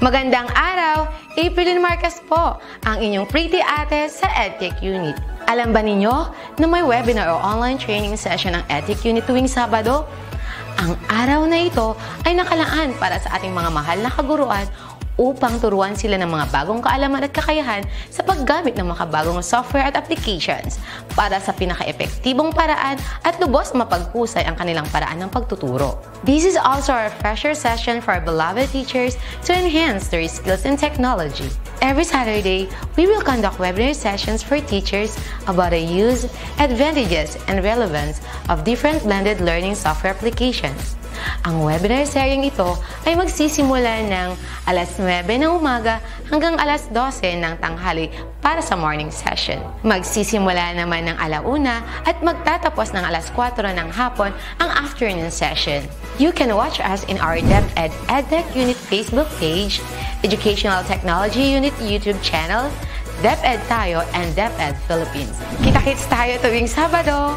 Magandang araw! April Marcas po, ang inyong pretty ate sa EdTech Unit. Alam ba ninyo na may webinar o online training session ng EdTech Unit tuwing Sabado? Ang araw na ito ay nakalaan para sa ating mga mahal na kaguruan upang turuan sila ng mga bagong kaalaman at kakayahan sa paggamit ng mga bagong software at applications para sa pinaka-epektibong paraan at lubos mapaghusay ang kanilang paraan ng pagtuturo. This is also our refresher session for our beloved teachers to enhance their skills in technology. Every Saturday, we will conduct webinar sessions for teachers about the use, advantages, and relevance of different blended learning software applications. Ang webinar seryeng ito ay magsisimula ng alas 9 ng umaga hanggang alas 12 ng tanghali para sa morning session. Magsisimula naman ng alauna at magtatapos ng alas 4 ng hapon ang afternoon session. You can watch us in our DepEd EdTech Unit Facebook page, Educational Technology Unit YouTube channel, DepEd Tayo and DepEd Philippines. Kita-kits tayo tuwing Sabado!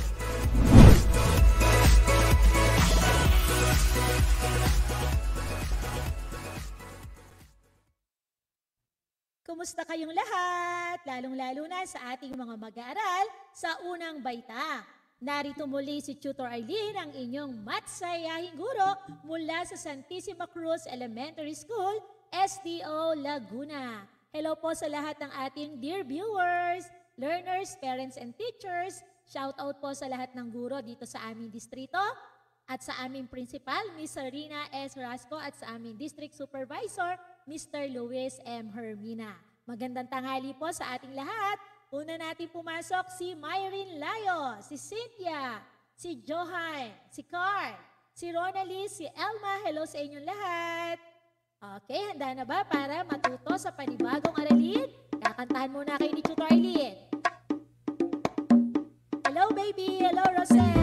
Kumusta kayong lahat? Lalong-lalo na sa ating mga mag-aaral sa unang baita. Narito muli si Tutor Eileen, ang inyong matsayahing guro mula sa Santissima Cruz Elementary School, SDO Laguna. Hello po sa lahat ng ating dear viewers, learners, parents, and teachers. Shout out po sa lahat ng guro dito sa aming distrito at sa aming principal, Miss Serena S. Rasco at sa aming district supervisor, Mr. Luis M. Hermina. Magandang tanghali po sa ating lahat. Una natin pumasok si Myrin Layo, si Cynthia, si Johan, si Carl, si Ronalie, si Elma. Hello sa inyong lahat. Okay, handa na ba para matuto sa panibagong aralin? Kakantahan muna kayo ni Tutor Arlene. Hello baby, hello Rosette.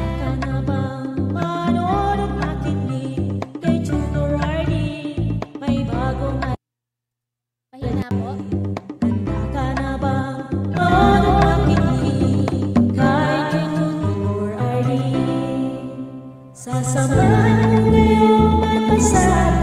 Sa mga ngayong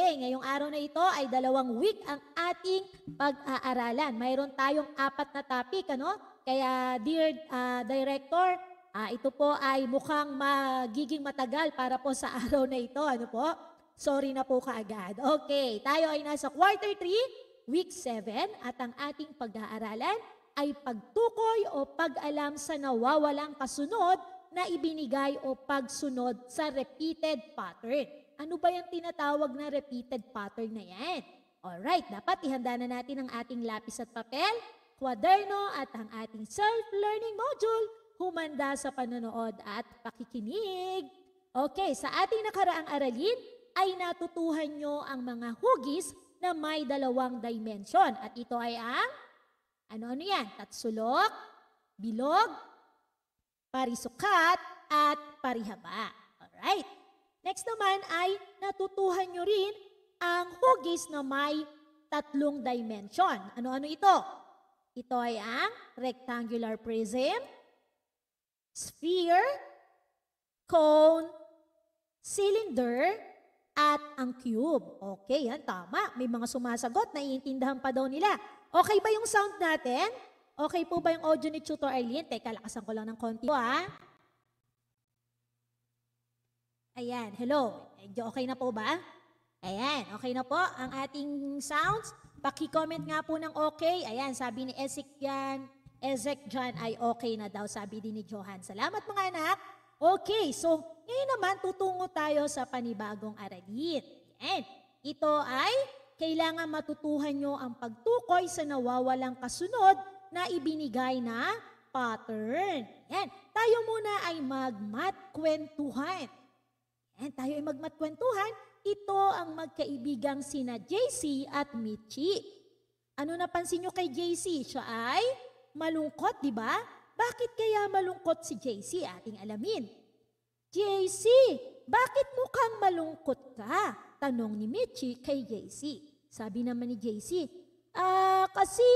gabi. Ngayong araw na ito ay dalawang week ang ating pag-aaralan. Mayroon tayong apat na topic, ano? Kaya dear uh, director, uh, ito po ay mukhang magiging matagal para po sa araw na ito, ano po? Sorry na po kaagad. Okay, tayo ay nasa quarter 3, week 7 at ang ating pag-aaralan ay pagtukoy o pag-alam sa nawawalang kasunod na ibinigay o pagsunod sa repeated pattern. Ano ba yung tinatawag na repeated pattern na yan? Alright, dapat ihanda na natin ang ating lapis at papel, kwaderno at ang ating self-learning module. Humanda sa panonood at pakikinig. Okay, sa ating nakaraang aralin ay natutuhan nyo ang mga hugis na may dalawang dimension. At ito ay ang, ano-ano yan? Tatsulok, bilog, parisukat, at parihaba. Alright. Next naman ay natutuhan nyo rin ang hugis na may tatlong dimension. Ano-ano ito? Ito ay ang rectangular prism, sphere, cone, cylinder, at ang cube. Okay, yan tama. May mga sumasagot, naiintindahan pa daw nila. Okay ba yung sound natin? Okay po ba yung audio ni Tutor Arlene? Teka, lakasan ko lang ng konti po ha. Ah. Ayan, hello. Medyo okay na po ba? Ayan, okay na po ang ating sounds. Paki-comment nga po ng okay. Ayan, sabi ni Ezek yan. Ezek John ay okay na daw, sabi din ni Johan. Salamat mga anak. Okay, so ngayon naman tutungo tayo sa panibagong aralin. Ayan, ito ay kailangan matutuhan nyo ang pagtukoy sa nawawalang kasunod na ibinigay na pattern. Ayan, tayo muna ay mag And eh, tayo ay magmatkwentuhan. Ito ang magkaibigang sina JC at Michi. Ano napansin nyo kay JC? Siya ay malungkot, di ba? Bakit kaya malungkot si JC? Ating alamin. JC, bakit mukhang malungkot ka? Tanong ni Michi kay JC. Sabi naman ni JC, Ah, kasi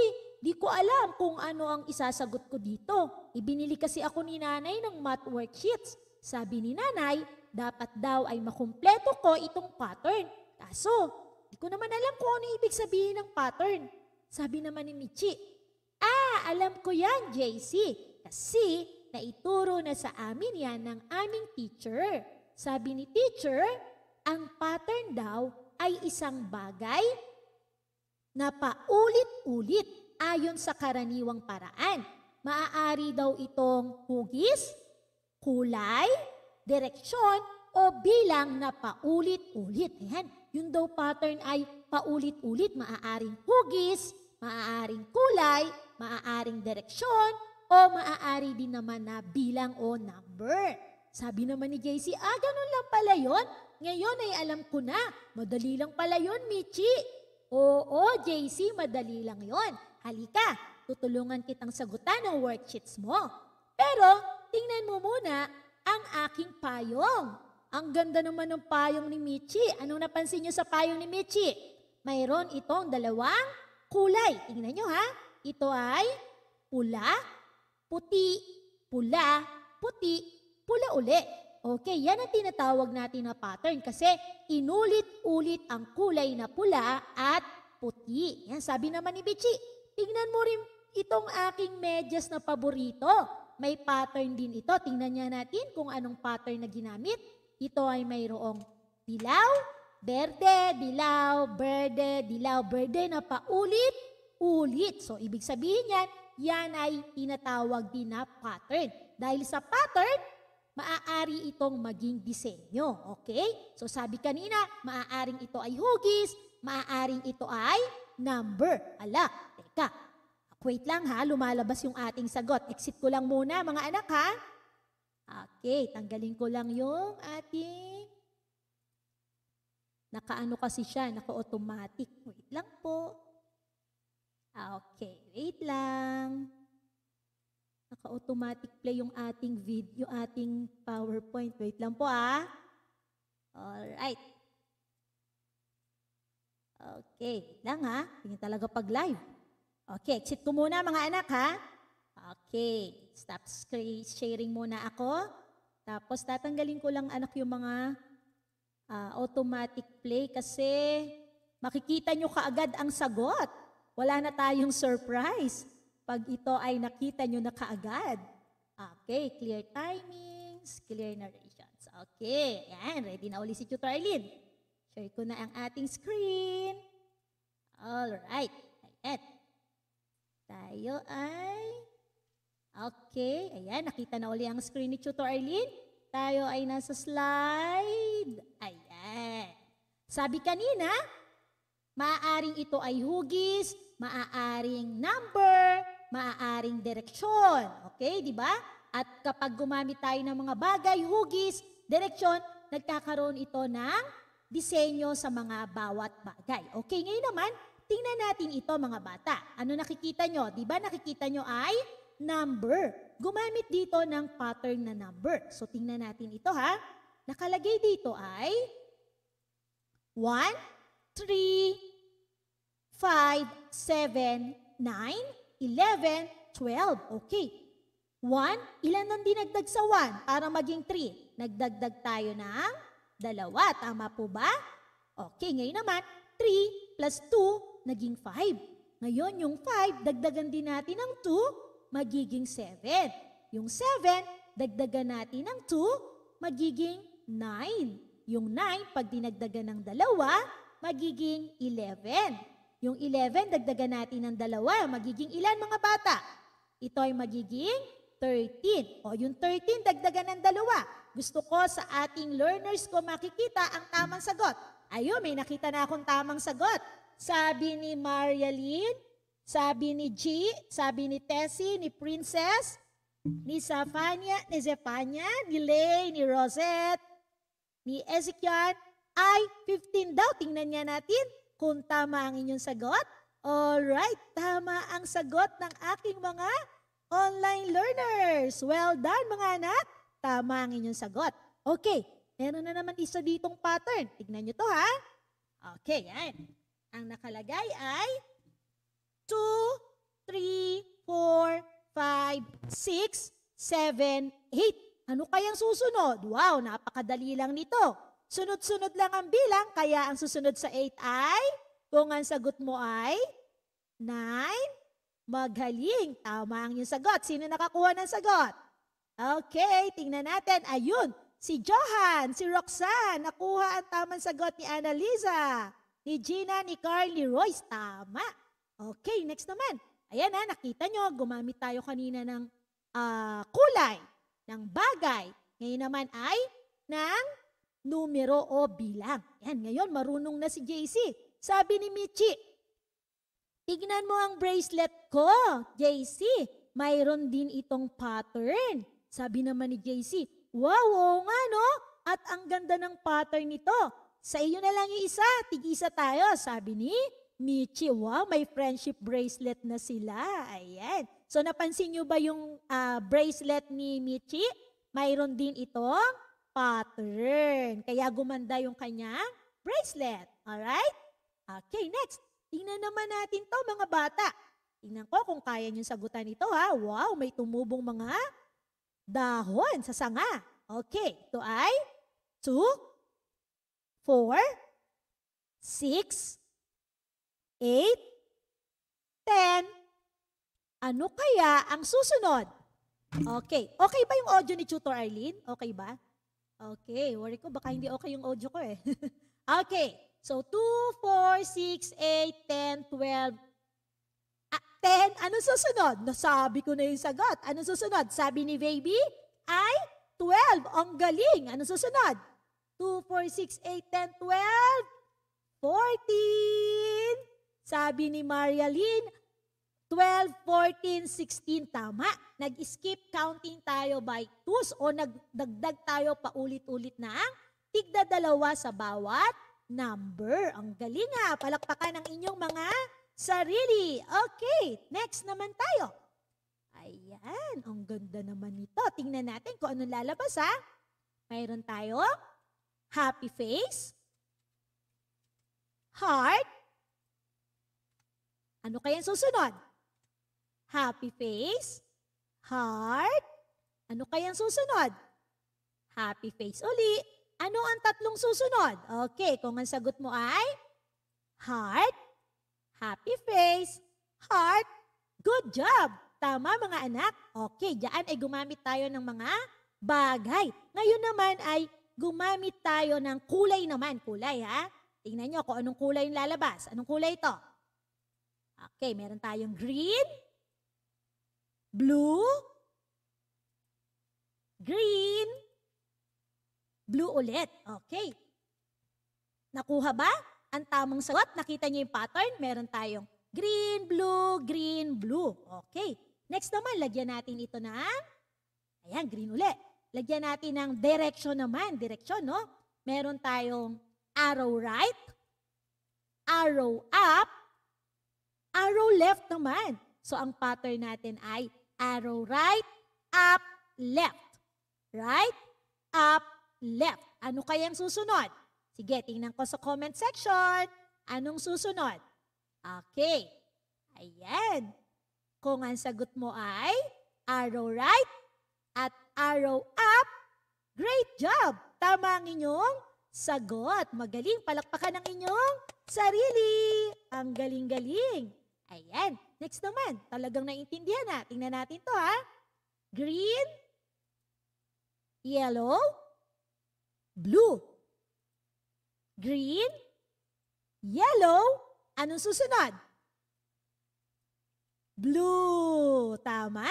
di ko alam kung ano ang isasagot ko dito. Ibinili kasi ako ni nanay ng math worksheets. Sabi ni nanay, dapat daw ay makumpleto ko itong pattern. Kaso, hindi ko naman alam kung ano ibig sabihin ng pattern. Sabi naman ni Michi, Ah, alam ko yan, JC. Kasi naituro na sa amin yan ng aming teacher. Sabi ni teacher, ang pattern daw ay isang bagay na paulit-ulit ayon sa karaniwang paraan. Maaari daw itong hugis, kulay, direksyon o bilang na paulit-ulit. Ayan, yun daw pattern ay paulit-ulit. Maaaring hugis, maaaring kulay, maaaring direksyon, o maaari din naman na bilang o number. Sabi naman ni JC, ah, ganun lang pala yun. Ngayon ay alam ko na. Madali lang pala yun, Michi. Oo, JC, madali lang yon. Halika, tutulungan kitang sagutan ng worksheets mo. Pero, tingnan mo muna ang aking payong. Ang ganda naman ng payong ni Michi. Anong napansin niyo sa payong ni Michi? Mayroon itong dalawang kulay. Tingnan niyo ha. Ito ay pula, puti, pula, puti, pula uli. Okay, yan ang tinatawag natin na pattern kasi inulit-ulit ang kulay na pula at puti. Yan, sabi naman ni Bichi, tignan mo rin itong aking medyas na paborito may pattern din ito. Tingnan niya natin kung anong pattern na ginamit. Ito ay mayroong dilaw, berde, dilaw, berde, dilaw, berde na paulit-ulit. So, ibig sabihin yan, yan ay tinatawag din na pattern. Dahil sa pattern, maaari itong maging disenyo. Okay? So, sabi kanina, maaaring ito ay hugis, maaaring ito ay number. Ala, teka, Wait lang ha, lumalabas yung ating sagot. Exit ko lang muna mga anak ha. Okay, tanggalin ko lang yung ating Nakaano kasi siya, naka-automatic. Wait lang po. Okay, wait lang. Naka-automatic play yung ating video, ating PowerPoint. Wait lang po ah. Alright. Okay, lang ha. Tingin talaga pag live. Okay, exit ko muna mga anak ha. Okay, stop screen sharing muna ako. Tapos tatanggalin ko lang anak yung mga uh, automatic play kasi makikita nyo kaagad ang sagot. Wala na tayong surprise pag ito ay nakita nyo na kaagad. Okay, clear timings, clear narrations. Okay, yan, ready na uli si Tutor Eileen. Share ko na ang ating screen. Alright, ayan. Tayo ay... Okay, ayan, nakita na uli ang screen ni Tutor Arlene. Tayo ay nasa slide. Ayan. Sabi kanina, maaaring ito ay hugis, maaaring number, maaaring direksyon. Okay, di ba? At kapag gumamit tayo ng mga bagay, hugis, direksyon, nagkakaroon ito ng disenyo sa mga bawat bagay. Okay, ngayon naman, Tingnan natin ito mga bata. Ano nakikita nyo? Di ba nakikita nyo ay number. Gumamit dito ng pattern na number. So tingnan natin ito ha. Nakalagay dito ay 1, 3, 5, 7, 9, 11, 12. Okay. 1, ilan ang dinagdag sa 1 para maging 3? Nagdagdag tayo ng 2. Tama po ba? Okay, ngayon naman, 3 plus 2 naging 5. Ngayon, yung 5, dagdagan din natin ng 2, magiging 7. Yung 7, dagdagan natin ng 2, magiging 9. Yung 9, pag dinagdagan ng dalawa, magiging 11. Yung 11, dagdagan natin ng dalawa, magiging ilan mga bata? Ito ay magiging 13. O yung 13, dagdagan ng dalawa. Gusto ko sa ating learners ko makikita ang tamang sagot. Ayun, may nakita na akong tamang sagot sabi ni Marialyn, sabi ni G, sabi ni Tessie, ni Princess, ni Safania, ni Zephania, ni Lay, ni Rosette, ni Ezekiel, ay 15 daw. Tingnan niya natin kung tama ang inyong sagot. Alright, tama ang sagot ng aking mga online learners. Well done mga anak. Tama ang inyong sagot. Okay, meron na naman isa ditong pattern. Tignan nyo to ha. Okay, yan. Ang nakalagay ay 2, 3, 4, 5, 6, 7, 8. Ano kayang susunod? Wow, napakadali lang nito. Sunod-sunod lang ang bilang, kaya ang susunod sa 8 ay, kung ang sagot mo ay 9, magaling. Tama ang iyong sagot. Sino nakakuha ng sagot? Okay, tingnan natin. Ayun, si Johan, si Roxanne, nakuha ang tamang sagot ni Annalisa. Ni Gina, ni Carl, ni Royce. Tama. Okay, next naman. Ayan na, nakita nyo, gumamit tayo kanina ng uh, kulay, ng bagay. Ngayon naman ay ng numero o bilang. Ayan, ngayon marunong na si JC. Sabi ni Michi, tignan mo ang bracelet ko, JC. Mayroon din itong pattern. Sabi naman ni JC, wow, oo nga no? At ang ganda ng pattern nito. Sa iyo na lang yung isa, tig-isa tayo, sabi ni Michi. Wow, may friendship bracelet na sila. Ayan. So napansin nyo ba yung uh, bracelet ni Michi? Mayroon din itong pattern. Kaya gumanda yung kanyang bracelet. Alright? Okay, next. Tingnan naman natin to mga bata. Tingnan ko kung kaya nyo sagutan ito ha. Wow, may tumubong mga dahon sa sanga. Okay, ito ay suk 4, 6, 8, 10. Ano kaya ang susunod? Okay. Okay ba yung audio ni Tutor Arlene? Okay ba? Okay. Worry ko, baka hindi okay yung audio ko eh. okay. So, 2, 4, 6, 8, 10, 12, ah, 10. Ano susunod? Nasabi ko na yung sagot. Ano susunod? Sabi ni baby, ay 12. Ang galing. Ano susunod? 2, 4, 6, 8, 10, 12, 14. Sabi ni Maria 12, 14, 16. Tama. Nag-skip counting tayo by twos o nagdagdag tayo paulit-ulit na ang tigda dalawa sa bawat number. Ang galing ha. Palakpakan ang inyong mga sarili. Okay, next naman tayo. Ayan, ang ganda naman nito. Tingnan natin kung ano lalabas ha. Mayroon tayo Happy face? Heart? Ano kaya ang susunod? Happy face? Heart? Ano kaya ang susunod? Happy face uli. Ano ang tatlong susunod? Okay, kung ang sagot mo ay heart, happy face, heart, good job. Tama mga anak? Okay, diyan ay gumamit tayo ng mga bagay. Ngayon naman ay gumamit tayo ng kulay naman. Kulay ha? Tingnan nyo kung anong kulay yung lalabas. Anong kulay ito? Okay, meron tayong green, blue, green, blue ulit. Okay. Nakuha ba ang tamang sagot? Nakita niyo yung pattern? Meron tayong green, blue, green, blue. Okay. Next naman, lagyan natin ito ng, ayan, green ulit. Lagyan natin ng direction naman. Direction, no? Meron tayong arrow right, arrow up, arrow left naman. So, ang pattern natin ay arrow right, up, left. Right, up, left. Ano kaya ang susunod? Sige, tingnan ko sa comment section. Anong susunod? Okay. Ayan. Kung ang sagot mo ay arrow right at arrow up. Great job! Tama ang inyong sagot. Magaling, palakpakan ang inyong sarili. Ang galing-galing. Ayan. Next naman, talagang naiintindihan na. Tingnan natin to ha. Green, yellow, blue. Green, yellow, anong susunod? Blue. Tama?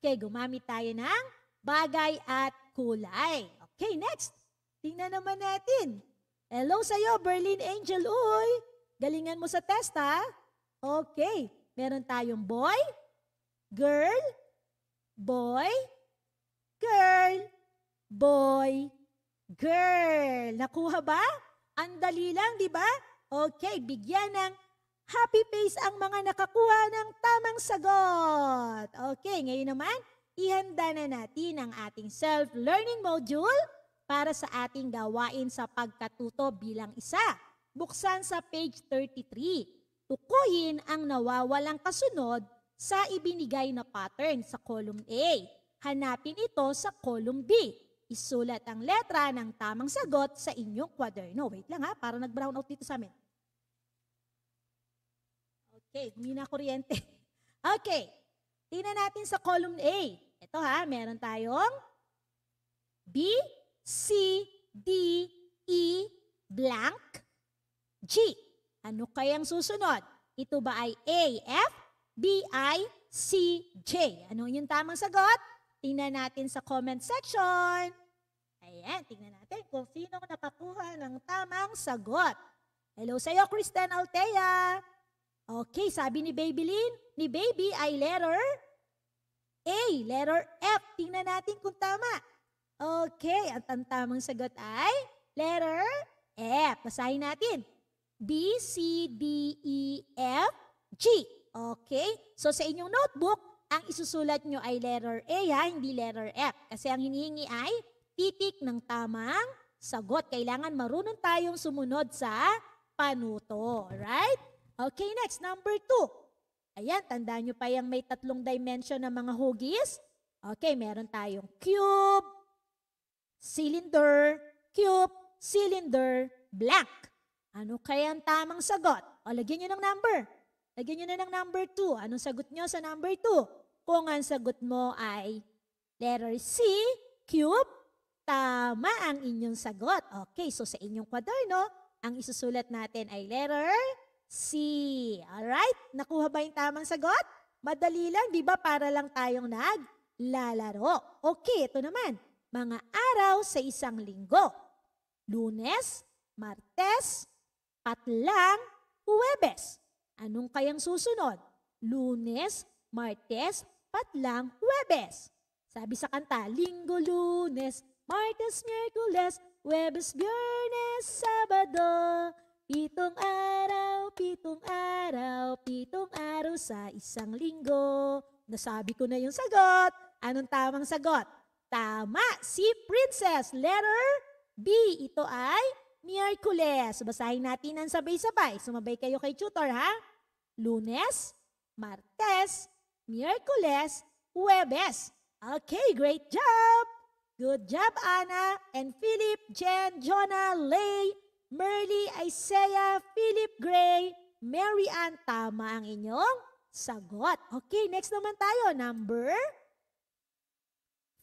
Okay, gumamit tayo ng bagay at kulay. Okay, next. Tingnan naman natin. Hello sa'yo, Berlin Angel. Uy, galingan mo sa test ha. Okay, meron tayong boy, girl, boy, girl, boy, girl. Nakuha ba? Ang dali lang, di ba? Okay, bigyan ng happy face ang mga nakakuha ng tamang sagot. Okay, ngayon naman, ihanda na natin ang ating self-learning module para sa ating gawain sa pagkatuto bilang isa. Buksan sa page 33. Tukuyin ang nawawalang kasunod sa ibinigay na pattern sa column A. Hanapin ito sa column B. Isulat ang letra ng tamang sagot sa inyong kwaderno. Wait lang ha, para nag-brown out dito sa amin. Okay, humina kuryente. Okay, tingnan natin sa column A. Ito ha, meron tayong B, C, D, E, blank, G. Ano kayang susunod? Ito ba ay A, F, B, I, C, J? Ano yung tamang sagot? Tingnan natin sa comment section. Ayan, tingnan natin kung sino nakakuha ng tamang sagot. Hello sa'yo, Kristen Altea. Okay, sabi ni Babylin, ni Baby ay letter A, letter F. Tingnan natin kung tama. Okay, at ang tamang sagot ay letter F. Basahin natin. B, C, D, E, F, G. Okay? So sa inyong notebook, ang isusulat nyo ay letter A ha, hindi letter F. Kasi ang hinihingi ay titik ng tamang sagot. Kailangan marunong tayong sumunod sa panuto. Right? Okay, next. Number two. Ayan, tandaan nyo pa yung may tatlong dimension ng mga hugis. Okay, meron tayong cube, cylinder, cube, cylinder, black. Ano kaya ang tamang sagot? O, lagyan nyo ng number. Lagyan nyo na ng number 2. Anong sagot nyo sa number 2? Kung ang sagot mo ay letter C, cube, tama ang inyong sagot. Okay, so sa inyong kwaderno, ang isusulat natin ay letter C. Alright? Nakuha ba yung tamang sagot? Madali lang, di ba? Para lang tayong naglalaro. Okay, ito naman. Mga araw sa isang linggo. Lunes, Martes, Patlang, Huwebes. Anong kayang susunod? Lunes, Martes, Patlang, Huwebes. Sabi sa kanta, Linggo, Lunes, Martes, Miyerkules, Huwebes, Biyernes, Sabado. Pitong araw, pitong araw, pitong araw sa isang linggo. Nasabi ko na yung sagot. Anong tamang sagot? Tama, si Princess. Letter B. Ito ay Miyerkules. Basahin natin ang sabay-sabay. Sumabay kayo kay tutor ha. Lunes, Martes, Miyerkules, Huwebes. Okay, great job! Good job, Anna and Philip, Jen, Jonah, Lay, Merly Isaiah, Philip Gray, Mary Ann, tama ang inyong sagot. Okay, next naman tayo, number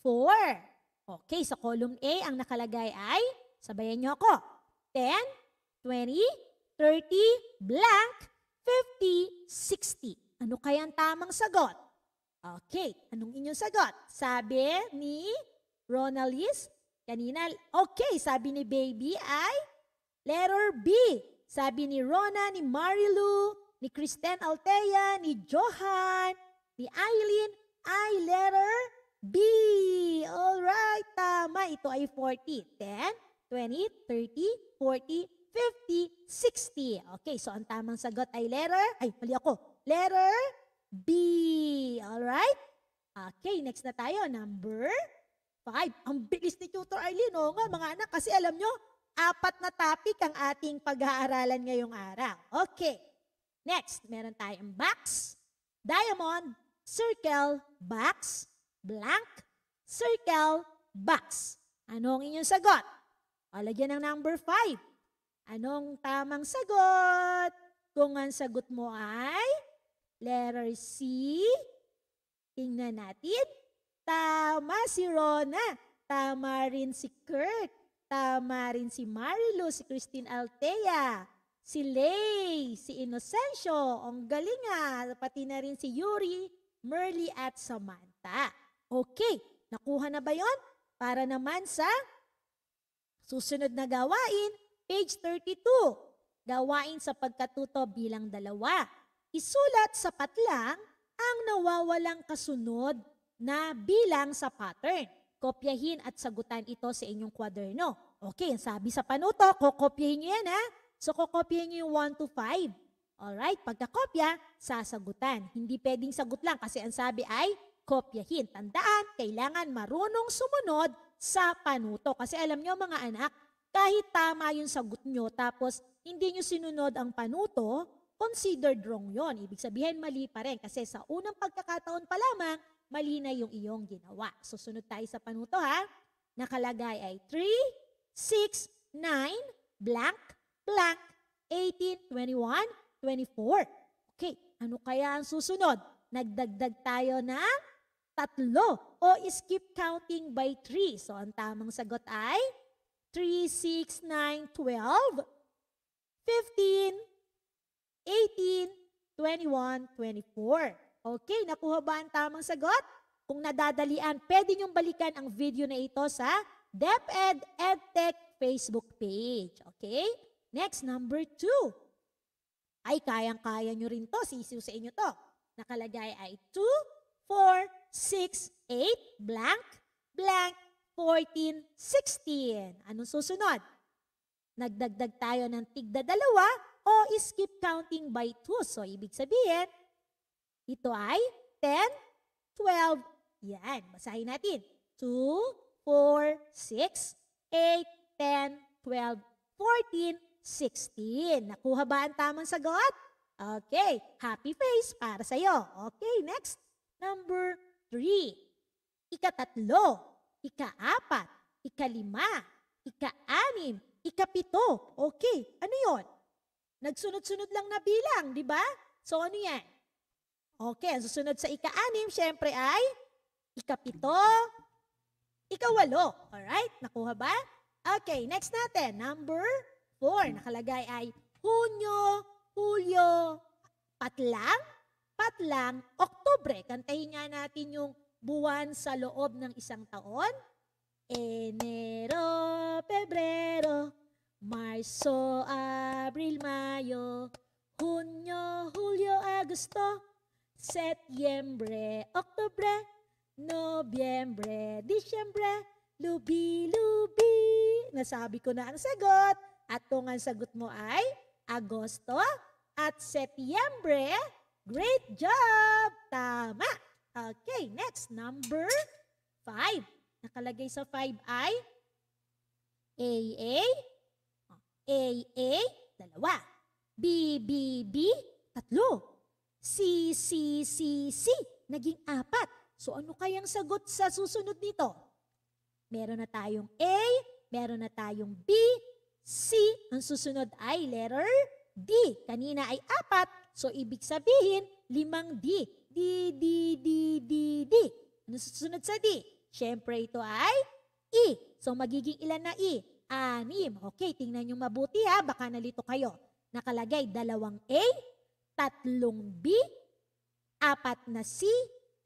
4. Okay, sa column A, ang nakalagay ay, sabayan niyo ako, 10, 20, 30, blank, 50, 60. Ano kaya ang tamang sagot? Okay, anong inyong sagot? Sabi ni Ronalis, kanina, okay, sabi ni Baby ay Letter B, sabi ni Rona, ni Marilu, ni Kristen Altea, ni Johan, ni Eileen, I letter B. All right, tama. Ito ay 40. 10, 20, 30, 40, 50, 60. Okay, so ang tamang sagot ay letter, ay mali ako, letter B. All right? Okay, next na tayo. Number 5. Ang bilis ni Tutor Eileen, o nga mga anak, kasi alam nyo, Apat na topic ang ating pag-aaralan ngayong araw. Okay. Next, meron tayong box, diamond, circle, box, blank, circle, box. Anong inyong sagot? O, lagyan ng number 5. Anong tamang sagot? Kung ang sagot mo ay letter C, tingnan natin. Tama si Rona. Tama rin si Kurt. Tama rin si Marilu, si Christine Altea, si Lay, si Inocencio, ang galing nga, pati na rin si Yuri, Merly at Samantha. Okay, nakuha na ba yon? Para naman sa susunod na gawain, page 32, gawain sa pagkatuto bilang dalawa. Isulat sa patlang ang nawawalang kasunod na bilang sa pattern kopyahin at sagutan ito sa inyong kwaderno. Okay, sabi sa panuto, kokopyahin nyo yan ha. So, kokopyahin nyo yung 1 to 5. Alright, pagkakopya, sasagutan. Hindi pwedeng sagot lang kasi ang sabi ay kopyahin. Tandaan, kailangan marunong sumunod sa panuto. Kasi alam niyo mga anak, kahit tama yung sagot niyo tapos hindi niyo sinunod ang panuto, considered wrong yon. Ibig sabihin mali pa rin kasi sa unang pagkakataon pa lamang, mali na yung iyong ginawa. Susunod tayo sa panuto ha. Nakalagay ay 3, 6, 9, blank, blank, 18, 21, 24. Okay, ano kaya ang susunod? Nagdagdag tayo ng tatlo o skip counting by 3. So, ang tamang sagot ay 3, 6, 9, 12, 15, 18, 21, 24. Okay, nakuha ba ang tamang sagot? Kung nadadalian, pwede niyong balikan ang video na ito sa DepEd EdTech Facebook page. Okay? Next, number two. Ay, kayang-kaya nyo rin to. Sisiw sa inyo to. Nakalagay ay 2, 4, 6, 8, blank, blank, 14, 16. Anong susunod? Nagdagdag tayo ng tigda dalawa o skip counting by 2. So, ibig sabihin, ito ay 10, 12. Yan, basahin natin. 2, 4, 6, 8, 10, 12, 14, 16. Nakuha ba ang tamang sagot? Okay, happy face para sa iyo. Okay, next. Number 3. Ikatatlo, ikaapat, ikalima, ika-anim, ikapito. Okay, ano yon? Nagsunod-sunod lang na bilang, di ba? So ano yan? Okay, ang susunod sa ika-anim, syempre ay ikapito, ikawalo. Alright, nakuha ba? Okay, next natin, number four. Nakalagay ay Hunyo, Hulyo, Patlang, Patlang, Oktubre. Kantahin nga natin yung buwan sa loob ng isang taon. Enero, Pebrero, Marso, Abril, Mayo, Hunyo, Hulyo, Agosto, Setyembre, Oktobre, Nobyembre, Disyembre, lubi-lubi. Nasabi ko na ang sagot. At kung ang sagot mo ay Agosto at Setyembre, great job! Tama! Okay, next, number 5. Nakalagay sa 5 ay AA, AA, dalawa, BBB, tatlo, C, C, C, C. Naging apat. So ano kayang sagot sa susunod nito? Meron na tayong A, meron na tayong B, C. Ang susunod ay letter D. Kanina ay apat. So ibig sabihin, limang D. D, D, D, D, D. Ano susunod sa D? Siyempre ito ay E. So magiging ilan na E? Anim. Okay, tingnan nyo mabuti ha. Baka nalito kayo. Nakalagay dalawang A, tatlong B, apat na C,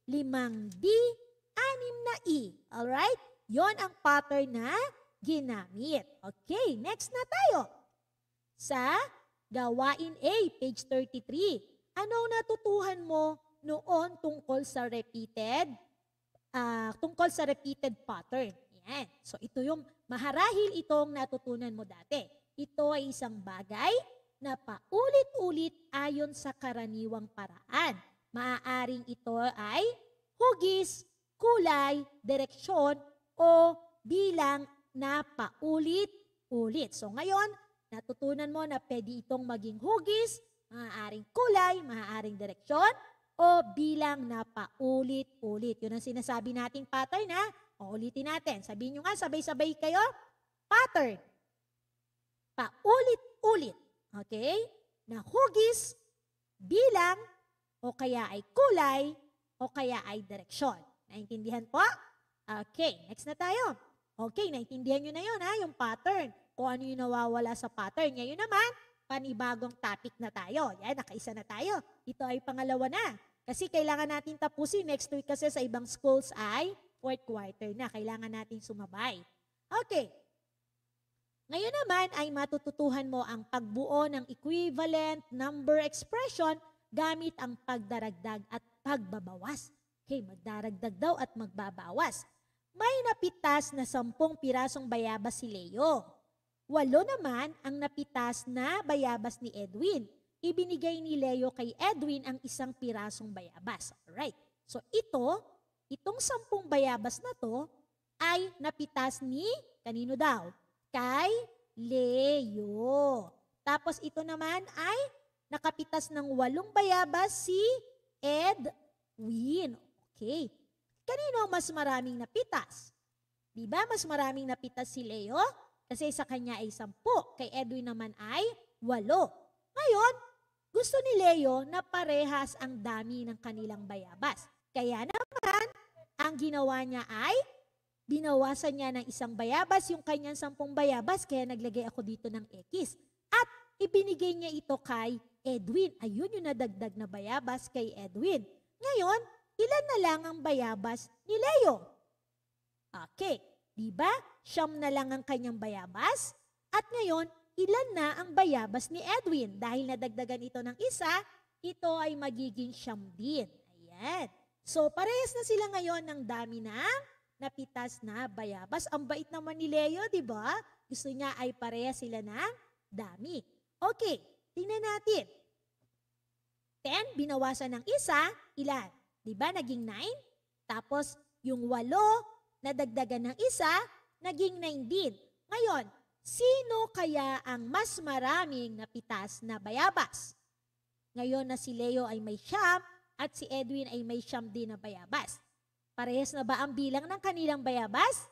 limang D, anim na E. Alright? Yon ang pattern na ginamit. Okay, next na tayo. Sa gawain A, page 33. Anong natutuhan mo noon tungkol sa repeated uh, tungkol sa repeated pattern? Yan. So ito yung maharahil itong natutunan mo dati. Ito ay isang bagay na paulit-ulit ayon sa karaniwang paraan. Maaaring ito ay hugis, kulay, direksyon, o bilang na paulit-ulit. So ngayon, natutunan mo na pwede itong maging hugis, maaaring kulay, maaaring direksyon, o bilang na paulit-ulit. Yun ang sinasabi nating pattern ha. O ulitin natin. Sabihin nyo nga, sabay-sabay kayo. Pattern. Paulit okay, na hugis bilang o kaya ay kulay o kaya ay direksyon. Naintindihan po? Okay, next na tayo. Okay, naintindihan nyo na yun ha, yung pattern. Kung ano yung nawawala sa pattern. Ngayon naman, panibagong topic na tayo. Yan, nakaisa na tayo. Ito ay pangalawa na. Kasi kailangan natin tapusin next week kasi sa ibang schools ay fourth quarter na. Kailangan natin sumabay. Okay, ngayon naman ay matututuhan mo ang pagbuo ng equivalent number expression gamit ang pagdaragdag at pagbabawas. Okay, magdaragdag daw at magbabawas. May napitas na sampung pirasong bayabas si Leo. Walo naman ang napitas na bayabas ni Edwin. Ibinigay ni Leo kay Edwin ang isang pirasong bayabas. Alright. So ito, itong sampung bayabas na to, ay napitas ni kanino daw? kay Leo. Tapos ito naman ay nakapitas ng walong bayabas si Edwin. Okay. Kanino mas maraming napitas? Di ba mas maraming napitas si Leo? Kasi sa kanya ay sampu, kay Edwin naman ay walo. Ngayon, gusto ni Leo na parehas ang dami ng kanilang bayabas. Kaya naman, ang ginawa niya ay Binawasan niya ng isang bayabas yung kanyang sampung bayabas, kaya naglagay ako dito ng X. At ibinigay niya ito kay Edwin. Ayun yung nadagdag na bayabas kay Edwin. Ngayon, ilan na lang ang bayabas ni Leo? Okay, di ba? Siyam na lang ang kanyang bayabas. At ngayon, ilan na ang bayabas ni Edwin? Dahil nadagdagan ito ng isa, ito ay magiging siyam din. Ayan. So, parehas na sila ngayon ng dami ng napitas na bayabas. Ang bait naman ni Leo, di ba? Gusto niya ay pareha sila na dami. Okay, tingnan natin. Ten, binawasan ng isa, ilan? Di ba, naging 9? Tapos, yung 8, nadagdagan ng isa, naging din. Ngayon, sino kaya ang mas maraming napitas na bayabas? Ngayon na si Leo ay may siyam at si Edwin ay may siyam din na bayabas. Parehas na ba ang bilang ng kanilang bayabas?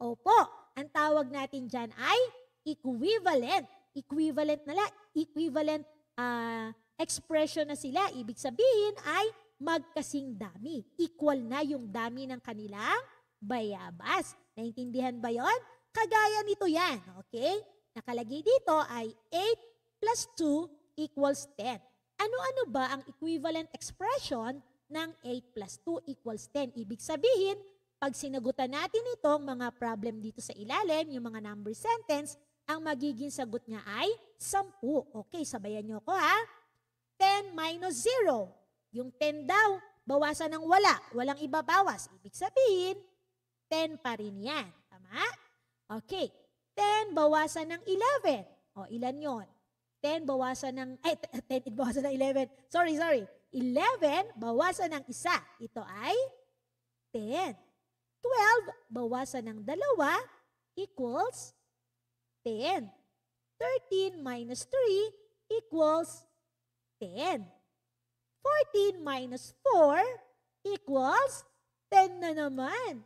Opo, ang tawag natin dyan ay equivalent. Equivalent na lang, equivalent uh, expression na sila. Ibig sabihin ay magkasing dami. Equal na yung dami ng kanilang bayabas. Naintindihan ba yon? Kagaya nito yan, okay? Nakalagay dito ay 8 plus 2 equals 10. Ano-ano ba ang equivalent expression ng 8 plus 2 equals 10. Ibig sabihin, pag sinagutan natin itong mga problem dito sa ilalim, yung mga number sentence, ang magiging sagot niya ay 10. Okay, sabayan niyo ko ha. 10 minus 0. Yung 10 daw, bawasan ng wala. Walang ibabawas. Ibig sabihin, 10 pa rin yan. Tama? Okay. 10 bawasan ng 11. O, ilan yon? 10 bawasan ng, Eh, 10 bawasan ng 11. Sorry, sorry. 11, bawasan ng isa. Ito ay 10. 12, bawasan ng dalawa equals 10. 13 minus 3 equals 10. 14 minus 4 equals 10 na naman.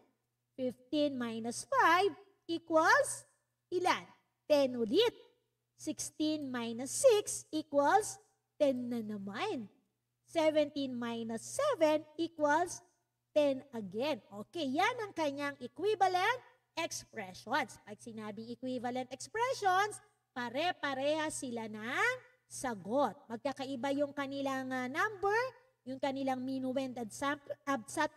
15 minus 5 equals ilan? 10 ulit. 16 minus 6 equals 10 na naman. 17 minus 7 equals 10 again. Okay, yan ang kanyang equivalent expressions. Pag sinabing equivalent expressions, pare-pareha sila ng sagot. Magkakaiba yung kanilang uh, number, yung kanilang minuend at subtract.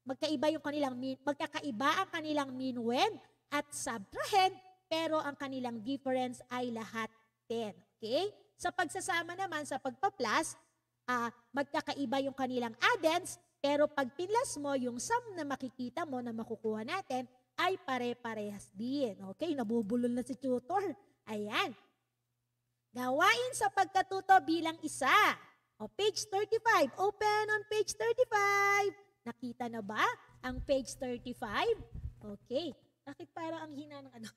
magkaiba yung kanilang min, magkakaiba ang kanilang minuend at subtrahend, pero ang kanilang difference ay lahat 10. Okay? Sa pagsasama naman, sa pagpa-plus, uh, magkakaiba yung kanilang addends, pero pag pinlas mo, yung sum na makikita mo na makukuha natin ay pare-parehas din. Okay, nabubulol na si tutor. Ayan. Gawain sa pagkatuto bilang isa. O page 35, open on page 35. Nakita na ba ang page 35? Okay. Bakit parang ang hina ng ano?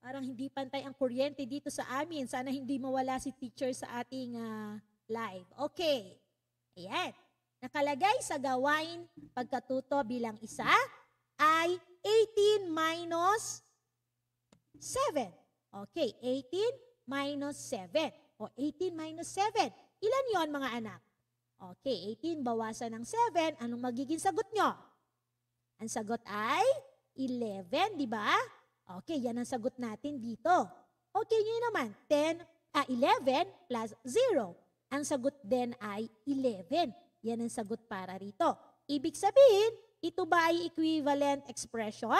Parang hindi pantay ang kuryente dito sa amin. Sana hindi mawala si teacher sa ating uh, live. Okay. Ayan. Nakalagay sa gawain pagkatuto bilang isa ay 18 minus 7. Okay, 18 minus 7. O 18 minus 7. Ilan yon mga anak? Okay, 18 bawasan ng 7. Anong magiging sagot nyo? Ang sagot ay 11, di ba? Okay, yan ang sagot natin dito. Okay nyo naman, 10, ah, 11 plus 0. Ang sagot din ay 11. Yan ang sagot para rito. Ibig sabihin, ito ba ay equivalent expression?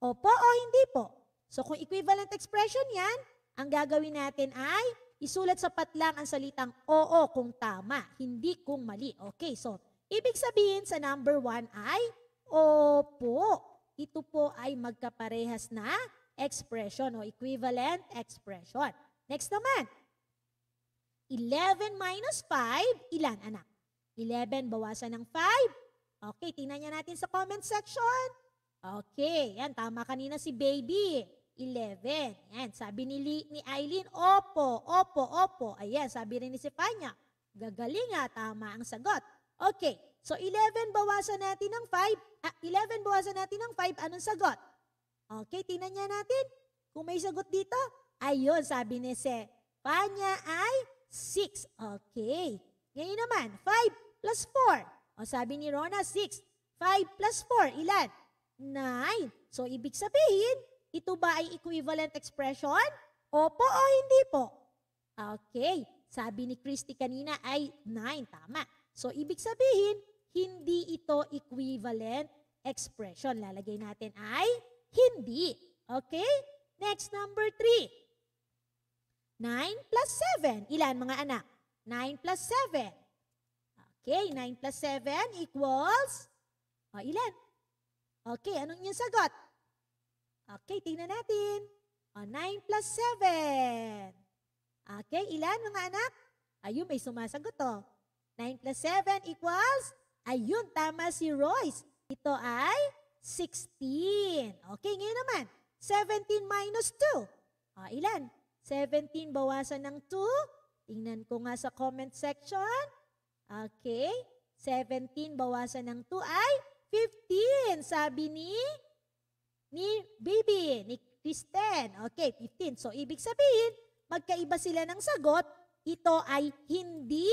Opo o hindi po. So kung equivalent expression yan, ang gagawin natin ay isulat sa patlang ang salitang oo kung tama, hindi kung mali. Okay, so ibig sabihin sa number 1 ay opo. Ito po ay magkaparehas na expression o equivalent expression. Next naman, 11 minus 5, ilan anak? 11 bawasan ng 5. Okay, tingnan niya natin sa comment section. Okay, yan, tama kanina si baby. 11. Yan, sabi ni, Lee, ni Eileen, opo, opo, opo. Ayan, sabi rin ni Sifanya, gagaling nga, ah, tama ang sagot. Okay, so 11 bawasan natin ng 5. Ah, 11 bawasan natin ng 5, anong sagot? Okay, tingnan niya natin. Kung may sagot dito, ayun, sabi ni Sifanya ay 6. Okay. Ngayon naman, 5 plus 4. O sabi ni Rona, 6. 5 plus 4, ilan? 9. So, ibig sabihin, ito ba ay equivalent expression? Opo o hindi po? Okay. Sabi ni Christy kanina ay 9. Tama. So, ibig sabihin, hindi ito equivalent expression. Lalagay natin ay hindi. Okay? Next, number 3. 9 plus 7. Ilan mga anak? 9 plus 7. Okay, 9 plus 7 equals, o oh, ilan? Okay, anong yung sagot? Okay, tingnan natin. O, oh, 9 plus 7. Okay, ilan mga anak? Ayun, may sumasagot to. 9 plus 7 equals, ayun, tama si Royce. Ito ay 16. Okay, ngayon naman, 17 minus 2. O, ilan? 17, bawasan ng 2. Tingnan ko nga sa comment section. Okay. 17, bawasan ng 2 ay 15. Sabi ni, ni Bibi, ni Kristen. Okay, 15. So, ibig sabihin, magkaiba sila ng sagot. Ito ay hindi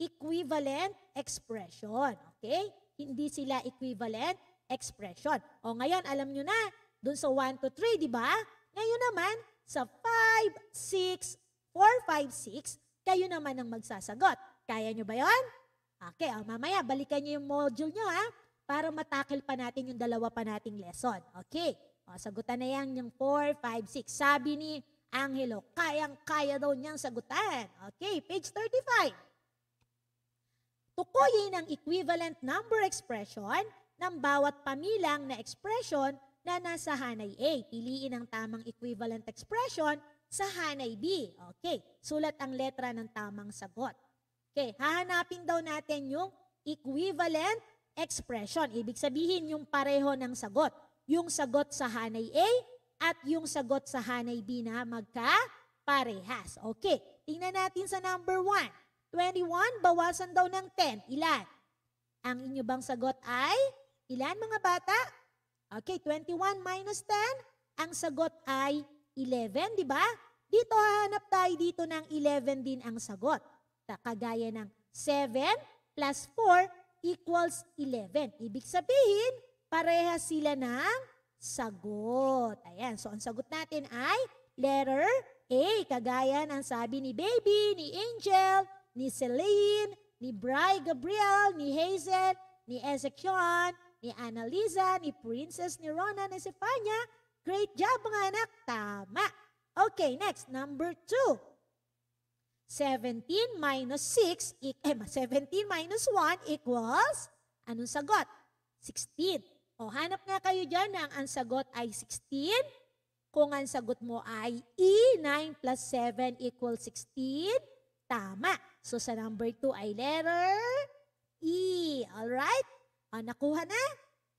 equivalent expression. Okay? Hindi sila equivalent expression. O ngayon, alam nyo na, dun sa 1 to 3, di ba? Ngayon naman, sa 5, 6, 4, kayo naman ang magsasagot. Kaya nyo ba yon? Okay, oh, mamaya balikan nyo yung module nyo ha, para matakil pa natin yung dalawa pa nating lesson. Okay, o, oh, sagutan na yan yung 456. Sabi ni Angelo, kayang-kaya daw niyang sagutan. Okay, page 35. Tukuyin ang equivalent number expression ng bawat pamilang na expression na nasa hanay A. Piliin ang tamang equivalent expression sa hanay B. Okay, sulat ang letra ng tamang sagot. Okay, hahanapin daw natin yung equivalent expression. Ibig sabihin yung pareho ng sagot. Yung sagot sa hanay A at yung sagot sa hanay B na magkaparehas. Okay, tingnan natin sa number 1. 21, bawasan daw ng 10. Ilan? Ang inyo bang sagot ay? Ilan mga bata? Okay, 21 minus 10, ang sagot ay 11, di ba? Dito hahanap tayo dito ng 11 din ang sagot. Kagaya ng 7 plus 4 equals 11. Ibig sabihin, pareha sila ng sagot. Ayan, so ang sagot natin ay letter A. Kagaya ng sabi ni Baby, ni Angel, ni Celine, ni Bri Gabriel, ni Hazel, ni Ezekion, ni Annalisa, ni Princess, ni Rona, ni Sefania. Great job mga anak. Tama. Okay, next. Number two. 17 minus 6, e-, eh, 17 minus 1 equals, anong sagot? 16. O, hanap nga kayo dyan na ang sagot ay 16. Kung ang sagot mo ay E, 9 plus 7 equals 16, tama. So, sa number 2 ay letter E. Alright? O, ah, nakuha na?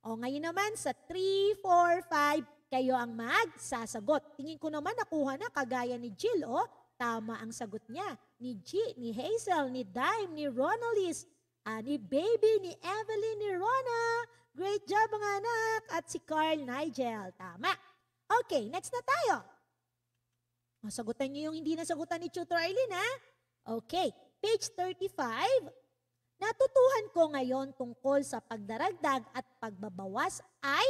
O, ngayon naman sa 3, 4, 5, kayo ang magsasagot. Tingin ko naman nakuha na kagaya ni Jill, o. Tama ang sagot niya. Ni G, ni Hazel, ni Dime, ni Ronalis, ah, ni Baby, ni Evelyn, ni Rona. Great job mga anak. At si Carl Nigel. Tama. Okay, next na tayo. Masagutan niyo yung hindi nasagutan ni Tutor Arlene, ha? Okay, page 35 natutuhan ko ngayon tungkol sa pagdaragdag at pagbabawas ay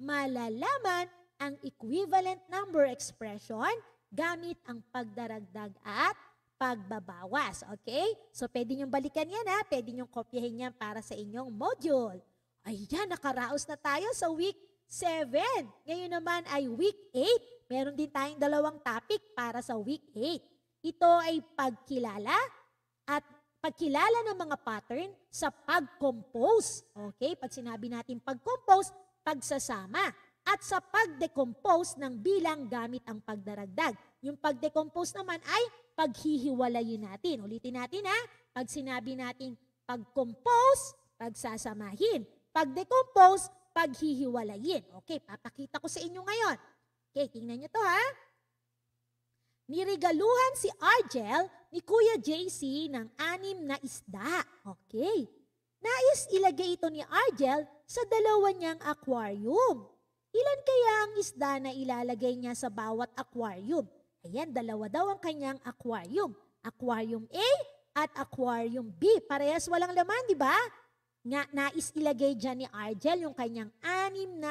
malalaman ang equivalent number expression gamit ang pagdaragdag at pagbabawas. Okay? So, pwede niyong balikan yan ha. Pwede niyong kopyahin yan para sa inyong module. Ayan, nakaraos na tayo sa week 7. Ngayon naman ay week 8. Meron din tayong dalawang topic para sa week 8. Ito ay pagkilala at pagkilala ng mga pattern sa pag-compose. Okay, pag sinabi natin pag-compose, pagsasama. At sa pag-decompose ng bilang gamit ang pagdaragdag. Yung pag-decompose naman ay paghihiwalayin natin. Ulitin natin ha, pag sinabi natin pag-compose, pagsasamahin. Pag-decompose, paghihiwalayin. Okay, papakita ko sa inyo ngayon. Okay, tingnan nyo to ha. Nirigaluhan si Argel ni Kuya JC ng anim na isda. Okay. Nais ilagay ito ni Argel sa dalawa niyang aquarium. Ilan kaya ang isda na ilalagay niya sa bawat aquarium? Ayan, dalawa daw ang kanyang aquarium. Aquarium A at aquarium B. Parehas walang laman, di ba? Nga, nais ilagay dyan ni Argel yung kanyang anim na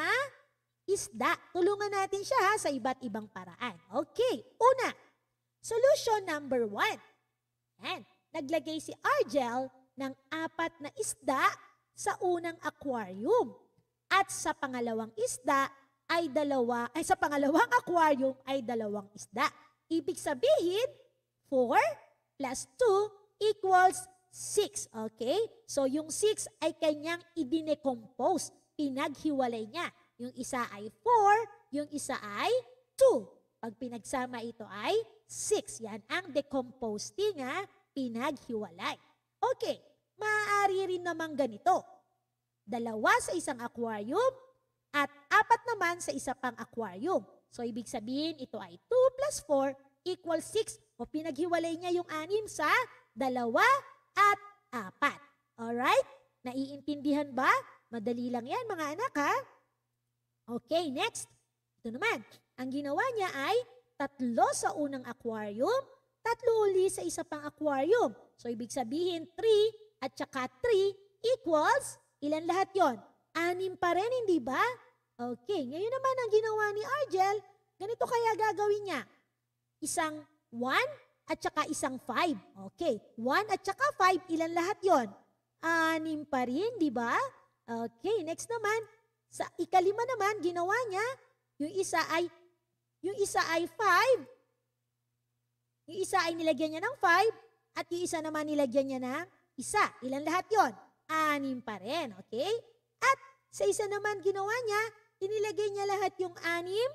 isda. Tulungan natin siya ha, sa iba't ibang paraan. Okay, una, Solution number one. Yan. Naglagay si Argel ng apat na isda sa unang aquarium. At sa pangalawang isda ay dalawa, ay sa pangalawang aquarium ay dalawang isda. Ibig sabihin, 4 plus 2 equals 6. Okay? So yung 6 ay kanyang idinecompose. Pinaghiwalay niya. Yung isa ay 4, yung isa ay 2. Pag pinagsama ito ay 6. Yan ang decomposing, ha? Pinaghiwalay. Okay, maaari rin naman ganito. Dalawa sa isang aquarium at apat naman sa isa pang aquarium. So, ibig sabihin, ito ay 2 plus 4 equals 6. O pinaghiwalay niya yung anim sa dalawa at apat. Alright? Naiintindihan ba? Madali lang yan mga anak ha. Okay, next. Ito naman. Ang ginawa niya ay tatlo sa unang aquarium, tatlo uli sa isa pang aquarium. So, ibig sabihin, 3 at saka 3 equals, ilan lahat yon? Anim pa rin, hindi ba? Okay, ngayon naman ang ginawa ni Argel, ganito kaya gagawin niya. Isang 1 at saka isang 5. Okay, 1 at saka 5, ilan lahat yon? Anim pa rin, di ba? Okay, next naman, sa ikalima naman, ginawa niya, yung isa ay yung isa ay 5. Yung isa ay nilagyan niya ng 5 at yung isa naman nilagyan niya ng isa. Ilan lahat yon? Anim pa rin, okay? At sa isa naman ginawa niya, inilagay niya lahat yung anim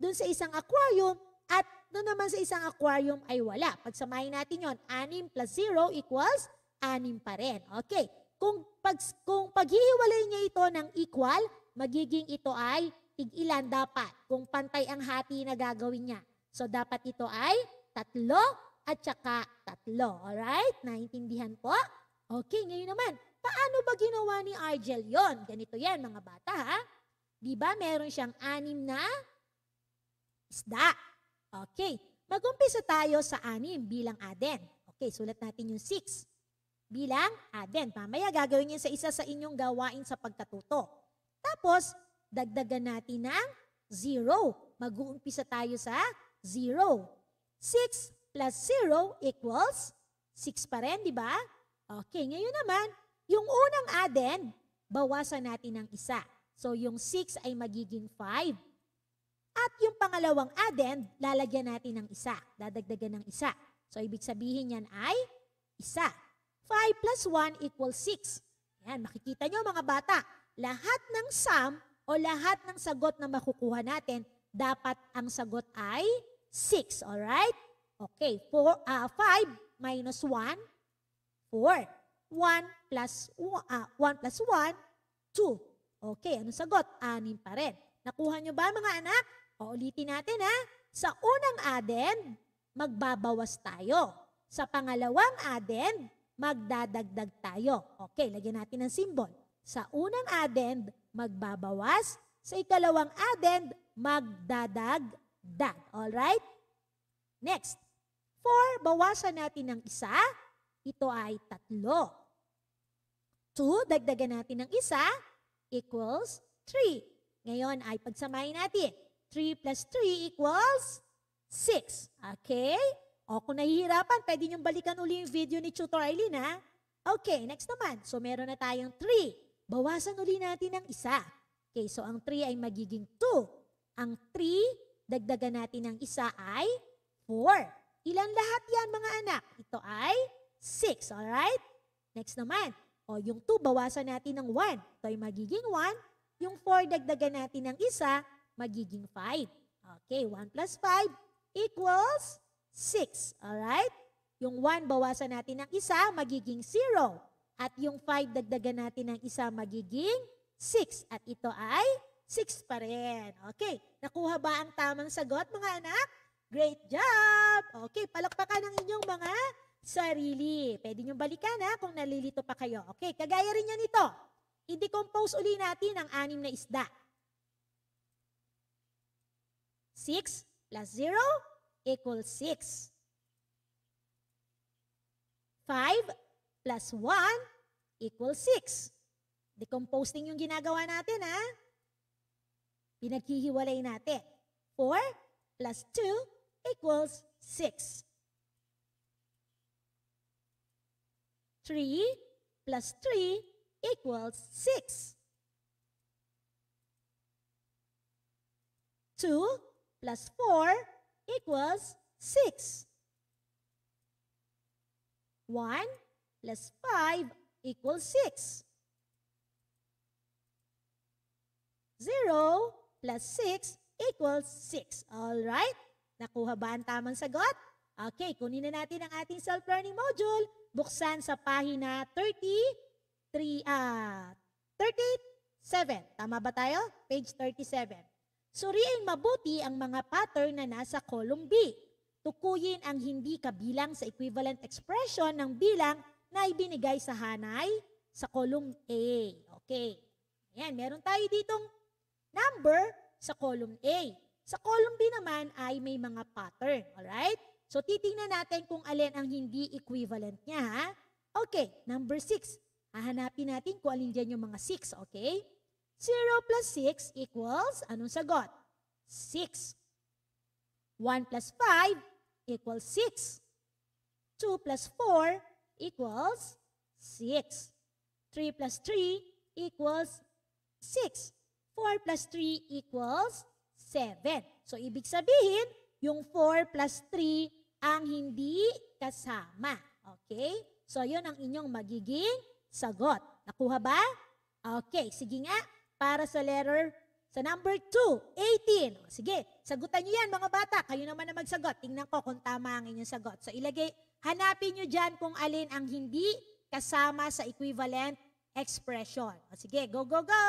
doon sa isang aquarium at doon naman sa isang aquarium ay wala. Pagsamahin natin yon, 6 plus 0 equals 6 pa rin. Okay, kung, pag, kung paghihiwalay niya ito ng equal, magiging ito ay tig-ilan dapat kung pantay ang hati na gagawin niya. So dapat ito ay tatlo at saka tatlo. Alright? Naintindihan po? Okay, ngayon naman, paano ba ginawa ni Argel yon? Ganito yan mga bata ha. Di ba meron siyang anim na isda? Okay, magumpisa tayo sa anim bilang aden. Okay, sulat natin yung six. Bilang aden. Mamaya gagawin yun sa isa sa inyong gawain sa pagtatuto. Tapos, dagdagan natin ng 0. Mag-uumpisa tayo sa 0. 6 plus 0 equals 6 pa rin, di ba? Okay, ngayon naman, yung unang aden, bawasan natin ng isa. So yung 6 ay magiging 5. At yung pangalawang aden, lalagyan natin ng isa. Dadagdagan ng isa. So ibig sabihin yan ay isa. 5 plus 1 equals 6. Yan, makikita nyo mga bata, lahat ng sum o lahat ng sagot na makukuha natin, dapat ang sagot ay 6, alright? Okay, 4, uh, 5 minus 1, 4. 1 plus, uh, ah, 1 plus 1, 2. Okay, ano sagot? 6 pa rin. Nakuha nyo ba mga anak? O ulitin natin ha. Sa unang aden, magbabawas tayo. Sa pangalawang aden, magdadagdag tayo. Okay, lagyan natin ng symbol. Sa unang addend, magbabawas. Sa ikalawang adend, magdadagdag. Alright? Next. Four, bawasan natin ng isa. Ito ay tatlo. Two, dagdagan natin ng isa equals three. Ngayon ay pagsamahin natin. 3 plus 3 equals 6. Okay? O kung nahihirapan, pwede niyong balikan uli yung video ni Tutor Eileen ha. Okay, next naman. So meron na tayong 3. Bawasan uli natin ang isa. Okay, so ang 3 ay magiging 2. Ang 3, dagdagan natin ng isa ay 4. Ilan lahat yan mga anak? Ito ay 6, alright? Next naman, o yung 2, bawasan natin ng 1. Ito ay magiging 1. Yung 4, dagdagan natin ng isa, magiging 5. Okay, 1 plus 5 equals 6, alright? Yung 1, bawasan natin ng isa, magiging 0. At yung 5, dagdagan natin ng isa, magiging 6. At ito ay 6 pa rin. Okay, nakuha ba ang tamang sagot mga anak? Great job! Okay, palakpakan ang inyong mga sarili. Pwede niyong balikan ha kung nalilito pa kayo. Okay, kagaya rin yan ito. I-decompose uli natin ang anim na isda. 6 plus 0 equals 6. 5 plus 1 equals 6. Decomposing yung ginagawa natin, ha? Pinaghihiwalay natin. 4 plus 2 equals 6. 3 plus 3 equals 6. 2 plus 4 equals 6. 1 plus 5 equals 6. 0 plus 6 equals 6. Alright? Nakuha ba ang tamang sagot? Okay, kunin na natin ang ating self-learning module. Buksan sa pahina 33, ah, 37. Tama ba tayo? Page 37. Suriin mabuti ang mga pattern na nasa column B. Tukuyin ang hindi kabilang sa equivalent expression ng bilang na ibinigay sa hanay sa column A. Okay. Ayan, meron tayo ditong number sa column A. Sa column B naman ay may mga pattern. Alright? So, titingnan natin kung alin ang hindi equivalent niya, ha? Okay, number 6. Hahanapin natin kung alin dyan yung mga 6, okay? 0 plus 6 equals, anong sagot? 6. 1 plus 5 equals 6. 2 plus 4 equals 6. 3 plus 3 equals 6. 4 plus 3 equals 7. So, ibig sabihin, yung 4 plus 3 ang hindi kasama. Okay? So, yun ang inyong magiging sagot. Nakuha ba? Okay, sige nga. Para sa letter, sa number 2, 18. Sige, sagutan nyo yan mga bata. Kayo naman na magsagot. Tingnan ko kung tama ang inyong sagot. So, ilagay, Hanapin nyo dyan kung alin ang hindi kasama sa equivalent expression. O sige, go, go, go!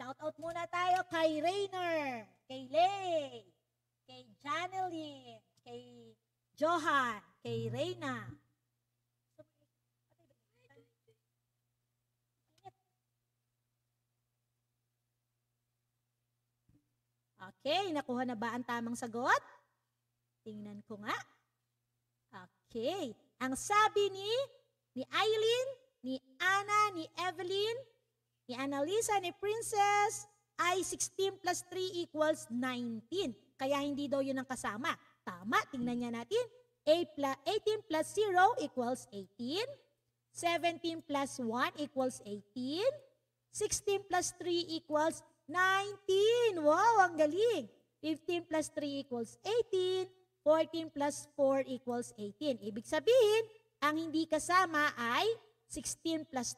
Shout out muna tayo kay Rainer, kay Lay, kay Janeline, kay Johan, kay Reyna. Okay, nakuha na ba ang tamang sagot? Tingnan ko nga. Okay. Ang sabi ni ni Eileen, ni Anna, ni Evelyn, ni Annalisa, ni Princess, ay 16 plus 3 equals 19. Kaya hindi daw yun ang kasama. Tama, tingnan niya natin. 18 plus 0 equals 18. 17 plus 1 equals 18. 16 plus 3 equals 19. Wow, ang galing. 15 plus 3 equals 18. 14 plus 4 equals 18. Ibig sabihin, ang hindi kasama ay 16 plus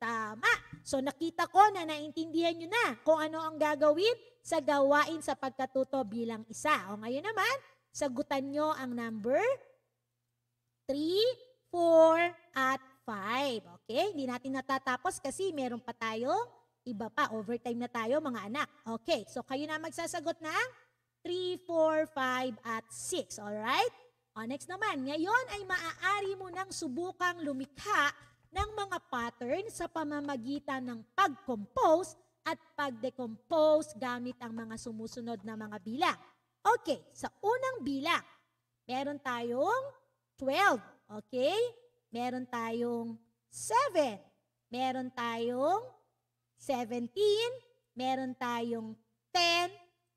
3. Tama. So nakita ko na naintindihan nyo na kung ano ang gagawin sa gawain sa pagkatuto bilang isa. O ngayon naman, sagutan nyo ang number 3, 4, at 5. Okay? Hindi natin natatapos kasi meron pa tayong iba pa. Overtime na tayo mga anak. Okay, so kayo na magsasagot ng 3, 4, 5, at 6. Alright? O, next naman, ngayon ay maaari mo nang subukang lumikha ng mga pattern sa pamamagitan ng pag-compose at pag-decompose gamit ang mga sumusunod na mga bilang. Okay, sa unang bilang, meron tayong 12, okay? Meron tayong 7, meron tayong 17, meron tayong 10,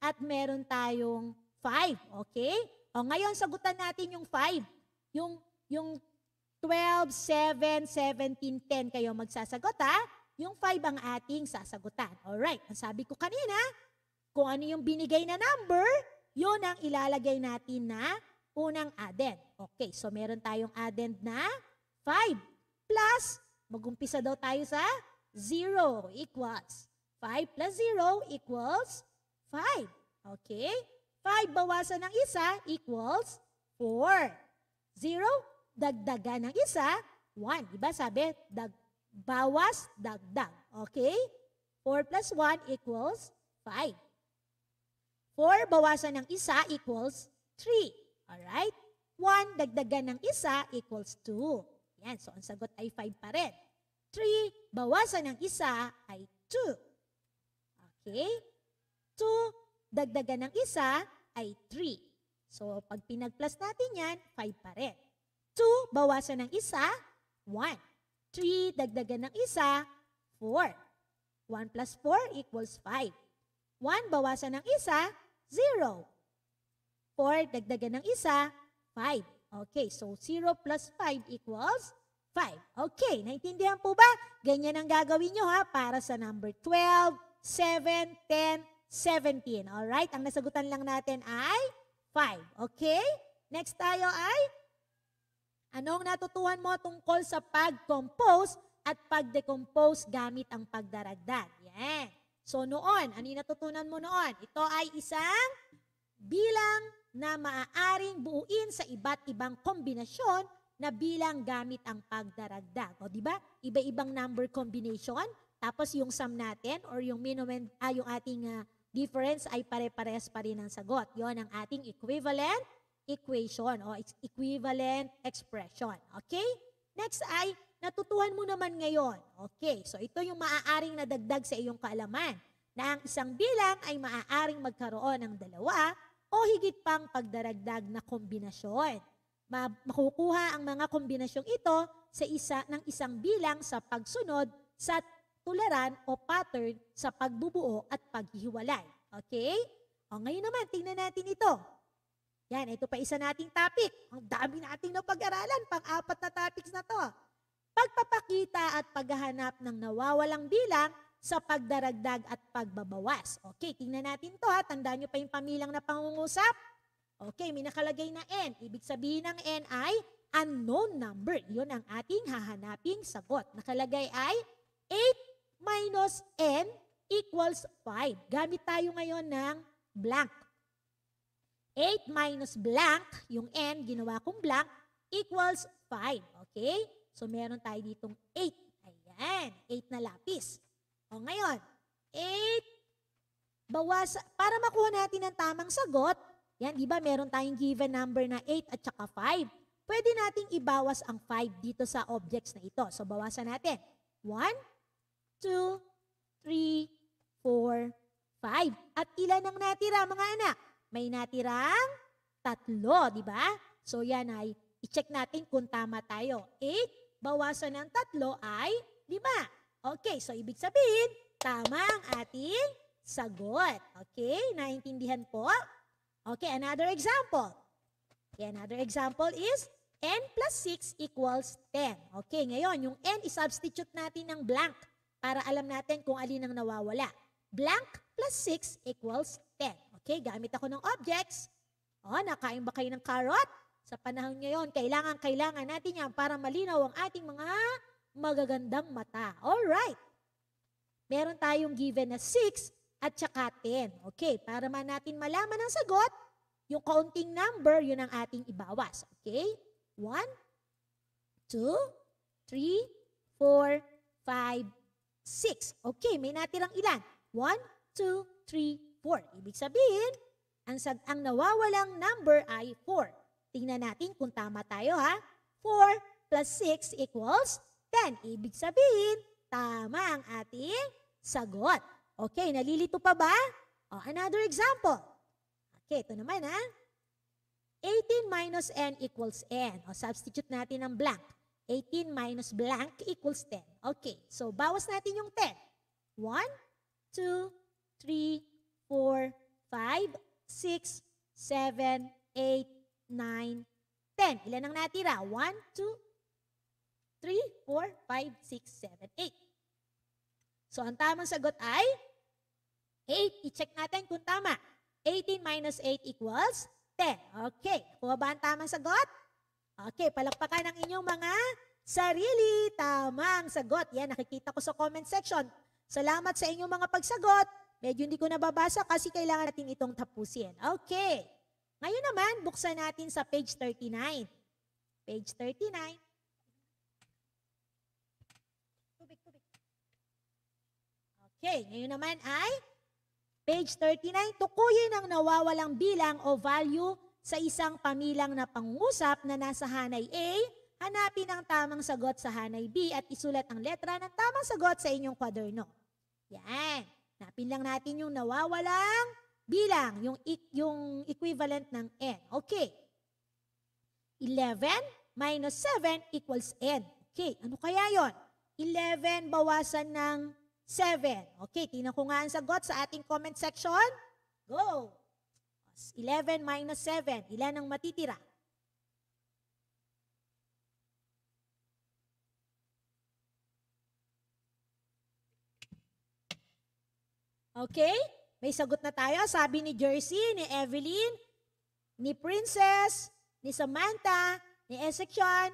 at meron tayong 5. Okay? O ngayon, sagutan natin yung 5. Yung, yung 12, 7, 17, 10 kayo magsasagot ha. Yung 5 ang ating sasagutan. Alright, ang sabi ko kanina, kung ano yung binigay na number, yun ang ilalagay natin na unang addend. Okay, so meron tayong addend na 5 plus, magumpisa daw tayo sa 0 equals. 5 plus 0 equals 5. Okay? 5 bawasan ng isa equals 4. 0, dagdagan ng isa, 1. Diba sabi, dag, bawas, dagdag. Okay? 4 plus 1 equals 5. 4 bawasan ng isa equals 3. Alright? 1 dagdagan ng isa equals 2. Yan. So, ang sagot ay 5 pa rin. 3 bawasan ng isa ay 2. Okay? 2, dagdagan ng isa ay 3. So, pag pinag-plus natin yan, 5 pa rin. 2, bawasan ng isa, 1. 3, dagdagan ng isa, 4. 1 plus 4 equals 5. 1, bawasan ng isa, 0. 4, dagdagan ng isa, 5. Okay, so 0 plus 5 equals 5. Okay, naintindihan po ba? Ganyan ang gagawin nyo ha para sa number 12, 7, 10, 17. Alright? Ang nasagutan lang natin ay 5. Okay? Next tayo ay, anong natutuhan mo tungkol sa pag-compose at pag-decompose gamit ang pagdaragdag? Yan. So noon, ano natutunan mo noon? Ito ay isang bilang na maaaring buuin sa iba't ibang kombinasyon na bilang gamit ang pagdaragdag. O di ba? Iba-ibang number combination. Tapos yung sum natin or yung minimum, ah, yung ating uh, difference ay pare-pares pa rin ang sagot. Yon ang ating equivalent equation o equivalent expression. Okay? Next ay, natutuhan mo naman ngayon. Okay, so ito yung maaaring nadagdag sa iyong kaalaman na ang isang bilang ay maaaring magkaroon ng dalawa o higit pang pagdaragdag na kombinasyon. Ma makukuha ang mga kombinasyong ito sa isa ng isang bilang sa pagsunod sa tularan o pattern sa pagbubuo at paghihiwalay. Okay? O ngayon naman, tingnan natin ito. Yan, ito pa isa nating topic. Ang dami nating napag-aralan, pang-apat na topics na to. Pagpapakita at paghahanap ng nawawalang bilang sa pagdaragdag at pagbabawas. Okay, tingnan natin to ha. Tandaan nyo pa yung pamilang na pangungusap. Okay, may nakalagay na N. Ibig sabihin ng N ay unknown number. Yun ang ating hahanaping sagot. Nakalagay ay 8 minus n equals 5. Gamit tayo ngayon ng blank. 8 minus blank, yung n, ginawa kong blank, equals 5. Okay? So, meron tayo ditong 8. Ayan, 8 na lapis. O ngayon, 8, bawas, para makuha natin ang tamang sagot, yan, di ba meron tayong given number na 8 at saka 5. Pwede nating ibawas ang 5 dito sa objects na ito. So, bawasan natin. 1, two, three, four, five. At ilan ang natira mga anak? May natirang tatlo, di ba? So yan ay i-check natin kung tama tayo. 8, bawasan ng tatlo ay lima. Okay, so ibig sabihin, tama ang ating sagot. Okay, naintindihan po? Okay, another example. Okay, another example is n plus 6 equals 10. Okay, ngayon, yung n, i-substitute natin ng blank para alam natin kung alin ang nawawala. Blank plus 6 equals 10. Okay, gamit ako ng objects. O, oh, nakain ba kayo ng carrot? Sa panahon ngayon, kailangan, kailangan natin yan para malinaw ang ating mga magagandang mata. All right. Meron tayong given na 6 at saka 10. Okay, para man natin malaman ang sagot, yung counting number, yun ang ating ibawas. Okay? 1, 2, 3, 4, 5, six. Okay, may natirang ilan? One, two, three, four. Ibig sabihin, ang, sag ang nawawalang number ay four. Tingnan natin kung tama tayo ha. Four plus six equals ten. Ibig sabihin, tama ang ating sagot. Okay, nalilito pa ba? Oh, another example. Okay, ito naman ha. 18 minus n equals n. O, substitute natin ng blank. 18 minus blank equals 10. Okay, so bawas natin yung 10. 1, 2, 3, 4, 5, 6, 7, 8, 9, 10. Ilan ang natira? 1, 2, 3, 4, 5, 6, 7, 8. So, ang tamang sagot ay 8. I-check natin kung tama. 18 minus 8 equals 10. Okay. Kuha ba ang tamang sagot? Okay, palakpakan ang inyong mga sarili. Tamang sagot. Yan, nakikita ko sa comment section. Salamat sa inyong mga pagsagot. Medyo hindi ko nababasa kasi kailangan natin itong tapusin. Okay. Ngayon naman, buksan natin sa page 39. Page 39. Okay, ngayon naman ay page 39, tukuyin ang nawawalang bilang o value sa isang pamilang na pangusap na nasa hanay A, hanapin ang tamang sagot sa hanay B at isulat ang letra ng tamang sagot sa inyong kwaderno. Yan. Napin lang natin yung nawawalang bilang, yung, yung equivalent ng n. Okay. 11 minus 7 equals n. Okay, ano kaya yon? 11 bawasan ng 7. Okay, tingnan ko nga ang sagot sa ating comment section. Go! 11 minus 7, ilan ang matitira? Okay? May sagot na tayo. Sabi ni Jersey, ni Evelyn, ni Princess, ni Samantha, ni Esekion,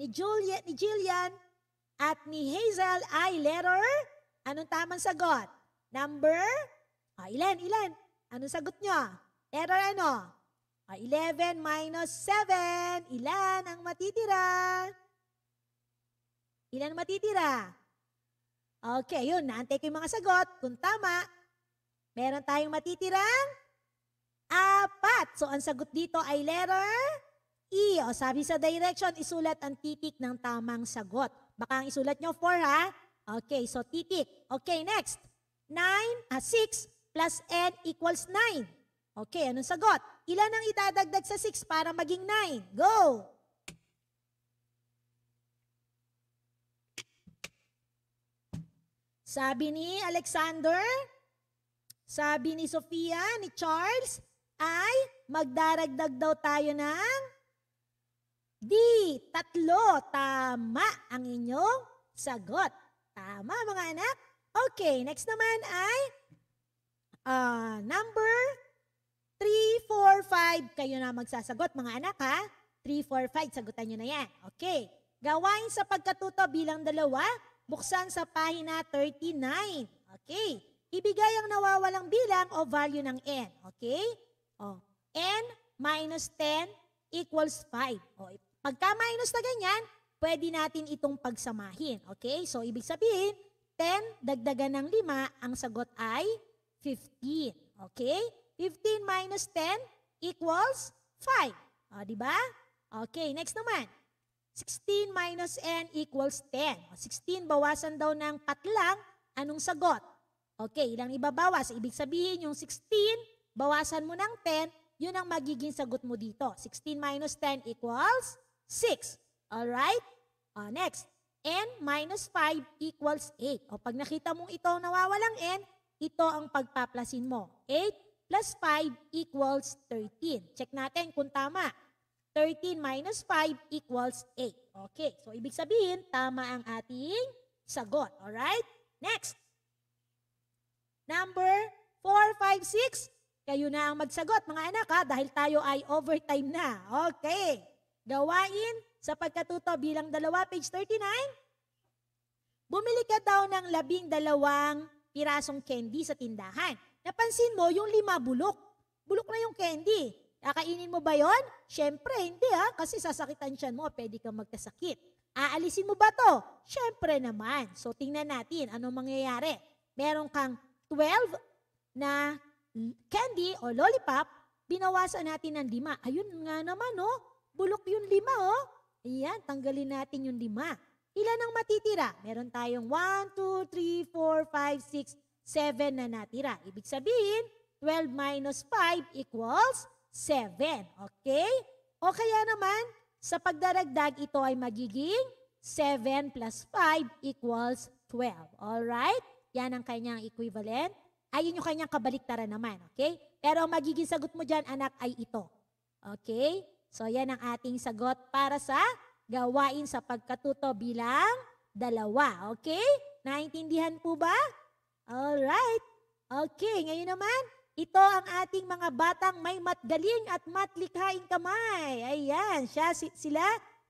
ni Juliet, ni Jillian, at ni Hazel ay letter. Anong tamang sagot? Number? Ah, ilan, ilan? Anong sagot niyo? Error ano? 11 ah, minus 7. Ilan ang matitira? Ilan matitira? Okay, yun. Naantay ko yung mga sagot. Kung tama, meron tayong matitirang apat. So, ang sagot dito ay letter E. O, sabi sa direction, isulat ang titik ng tamang sagot. Baka ang isulat nyo 4 ha? Okay, so titik. Okay, next. 9, ah, 6 plus N equals 9. Okay, anong sagot? Ilan ang idadagdag sa 6 para maging 9? Go! Sabi ni Alexander, sabi ni Sofia, ni Charles, ay magdaragdag daw tayo ng D. Tatlo. Tama ang inyong sagot. Tama mga anak? Okay, next naman ay uh, number 3, 4, 5, kayo na magsasagot mga anak ha. 3, 4, 5, sagutan nyo na yan. Okay. Gawain sa pagkatuto bilang dalawa, buksan sa pahina 39. Okay. Ibigay ang nawawalang bilang o value ng n. Okay? Oh. n minus 10 equals 5. O, pagka minus na ganyan, pwede natin itong pagsamahin. Okay? So, ibig sabihin, 10 dagdagan ng 5, ang sagot ay 15. Okay? 15 minus 10 equals 5. O, di ba? Okay, next naman. 16 minus n equals 10. O, 16 bawasan daw ng patlang, anong sagot? Okay, ilang ibabawas? Ibig sabihin yung 16, bawasan mo ng 10, yun ang magiging sagot mo dito. 16 minus 10 equals 6. Alright? O, next. n minus 5 equals 8. O, pag nakita mong ito nawawalang n, ito ang pagpaplasin mo. 8 plus 5 equals 13. Check natin kung tama. 13 minus 5 equals 8. Okay, so ibig sabihin, tama ang ating sagot. Alright? Next. Number 4, 5, 6. Kayo na ang magsagot, mga anak, ha? dahil tayo ay overtime na. Okay. Gawain sa pagkatuto bilang dalawa, page 39. Bumili ka daw ng labing dalawang pirasong candy sa tindahan. Napansin mo, yung lima bulok. Bulok na yung candy. Kakainin mo ba yon? Siyempre, hindi ha. Ah. Kasi sasakitan siya mo, pwede kang magkasakit. Aalisin mo ba to? Siyempre naman. So, tingnan natin anong mangyayari. Meron kang 12 na candy o lollipop, binawasan natin ng lima. Ayun nga naman, oh. Bulok yung lima, oh. Ayan, tanggalin natin yung lima. Ilan ang matitira? Meron tayong 1, 2, 3, 4, 5, 6, 7 na natira. Ibig sabihin, 12 minus 5 equals 7. Okay? O kaya naman, sa pagdaragdag, ito ay magiging 7 plus 5 equals 12. Alright? Yan ang kanyang equivalent. Ayun yung kanyang kabaliktaran naman. Okay? Pero ang magiging sagot mo dyan, anak, ay ito. Okay? So, yan ang ating sagot para sa gawain sa pagkatuto bilang dalawa. Okay? Naintindihan po ba? Alright. Okay, ngayon naman, ito ang ating mga batang may matgaling at matlikhaing kamay. Ayan, siya, si, sila,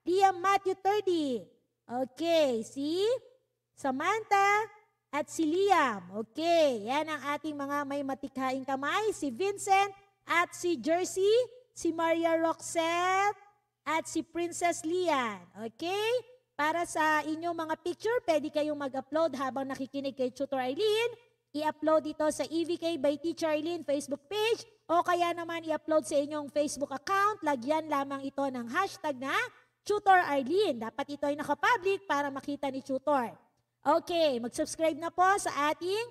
Liam Matthew 30. Okay, si Samantha at si Liam. Okay, yan ang ating mga may matikhaing kamay, si Vincent at si Jersey, si Maria Roxette at si Princess Lian. Okay? Para sa inyong mga picture, pwede kayong mag-upload habang nakikinig kay Tutor Eileen. I-upload dito sa EVK by Teacher Eileen Facebook page o kaya naman i-upload sa inyong Facebook account. Lagyan lamang ito ng hashtag na Tutor Eileen. Dapat ito ay nakapublic para makita ni Tutor. Okay, mag-subscribe na po sa ating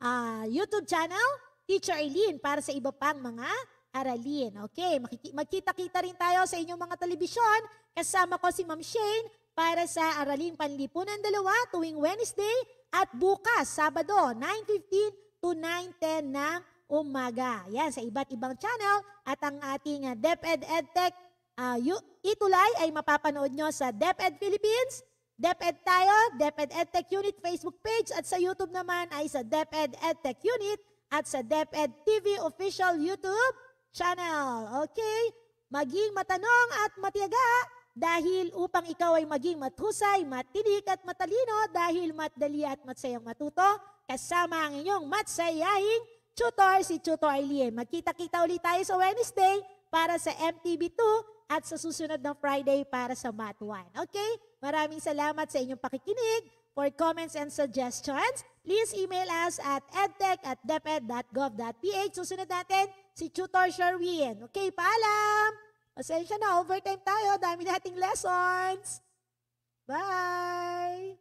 uh, YouTube channel, Teacher Eileen, para sa iba pang mga aralin. Okay, magkita-kita rin tayo sa inyong mga telebisyon. Kasama ko si Ma'am Shane para sa Aralin Panlipunan Dalawa tuwing Wednesday at bukas, Sabado, 9.15 to 9.10 ng umaga. Yan, sa iba't ibang channel at ang ating ah, DepEd EdTech uh, itulay ay mapapanood nyo sa DepEd Philippines, DepEd tayo, DepEd EdTech Unit Facebook page at sa YouTube naman ay sa DepEd EdTech Unit at sa DepEd TV official YouTube channel. Okay? Maging matanong at matiyaga dahil upang ikaw ay maging mathusay, matinik at matalino dahil matdali at matsayang matuto kasama ang inyong matsayahing tutor, si Tutor Liam. Magkita-kita ulit tayo sa Wednesday para sa mtv 2 at sa susunod na Friday para sa Math 1. Okay? Maraming salamat sa inyong pakikinig. For comments and suggestions, please email us at edtech at deped.gov.ph. Susunod natin, si Tutor Sherwin. Okay, paalam! Pasensya na, overtime tayo. Dami nating lessons. Bye!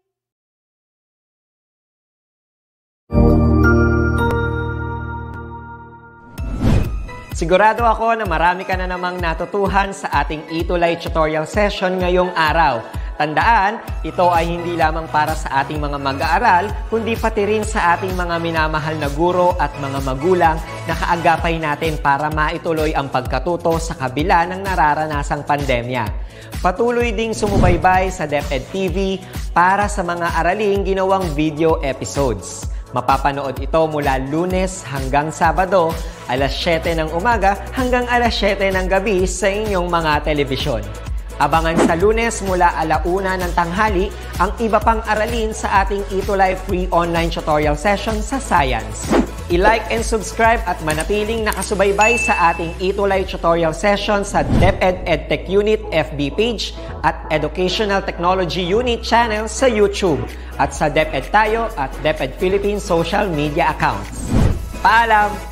Sigurado ako na marami ka na namang natutuhan sa ating Itulay tutorial session ngayong araw. Tandaan, ito ay hindi lamang para sa ating mga mag-aaral, kundi pati rin sa ating mga minamahal na guro at mga magulang na kaagapay natin para maituloy ang pagkatuto sa kabila ng nararanasang pandemya. Patuloy ding sumubaybay sa DepEd TV para sa mga araling ginawang video episodes. Mapapanood ito mula lunes hanggang Sabado, alas 7 ng umaga hanggang alas 7 ng gabi sa inyong mga telebisyon. Abangan sa lunes mula alauna ng tanghali ang iba pang aralin sa ating Ito Live free online tutorial session sa science. I-like and subscribe at manatiling nakasubaybay sa ating Itulay tutorial session sa DepEd EdTech Unit FB page at Educational Technology Unit channel sa YouTube at sa DepEd Tayo at DepEd Philippines social media accounts. Paalam!